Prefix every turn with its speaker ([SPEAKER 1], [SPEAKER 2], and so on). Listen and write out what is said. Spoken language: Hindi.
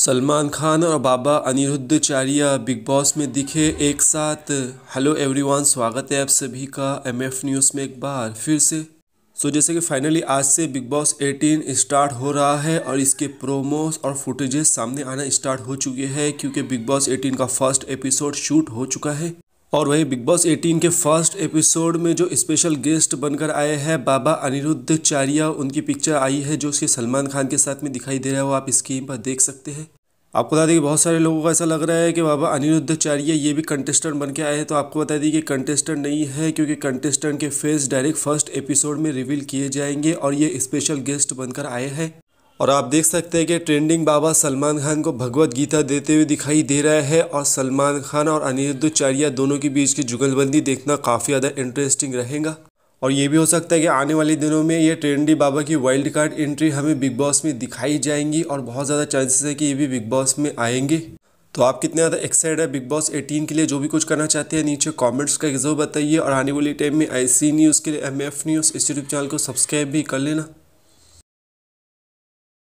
[SPEAKER 1] सलमान खान और Baba Aniruddhacharya Bigg Boss में दिखे एक साथ हेलो एवरीवन स्वागत है आप सभी का एमएफ न्यूज़ में एक बार फिर से सो so, जैसे कि फाइनली आज से बिग बॉस 18 स्टार्ट हो रहा है और इसके प्रोमोस और फुटेजेस सामने आना स्टार्ट हो चुके हैं क्योंकि बिग बॉस 18 का फर्स्ट एपिसोड शूट हो चुका है और वहीं बिग बॉस 18 के फर्स्ट एपिसोड में जो स्पेशल गेस्ट बनकर आए हैं बाबा अनिरुद्ध चारिया उनकी पिक्चर आई है जो उसके सलमान खान के साथ में दिखाई दे रहा है वो आप स्क्रीन पर देख सकते हैं आपको बता दें कि बहुत सारे लोगों को ऐसा लग रहा है कि बाबा अनिरुद्ध चारिया ये भी कंटेस्टेंट बन के आए हैं तो आपको बता दें कि कंटेस्टेंट नहीं है क्योंकि कंटेस्टेंट के फेस डायरेक्ट फर्स्ट एपिसोड में रिवील किए जाएंगे और ये स्पेशल गेस्ट बनकर आए हैं और आप देख सकते हैं कि ट्रेंडिंग बाबा सलमान खान को भगवत गीता देते हुए दिखाई दे रहा है और सलमान खान और अनिरुद्धाचार्य दोनों के बीच की जुगलबंदी देखना काफ़ी ज़्यादा इंटरेस्टिंग रहेगा और ये भी हो सकता है कि आने वाले दिनों में ये ट्रेंडी बाबा की वाइल्ड कार्ड एंट्री हमें बिग बॉस में दिखाई जाएंगी और बहुत ज़्यादा चांसेस है कि ये भी बिग बॉस में आएंगे तो आप कितने ज़्यादा एक्साइटेड है बिग बॉस 18 के लिए जो भी कुछ करना चाहते हैं नीचे कमेंट्स का जरूर बताइए और आने वाले टाइम में आई न्यूज़ के लिए एम न्यूज़ इस यूट्यूब चैनल को सब्सक्राइब भी कर लेना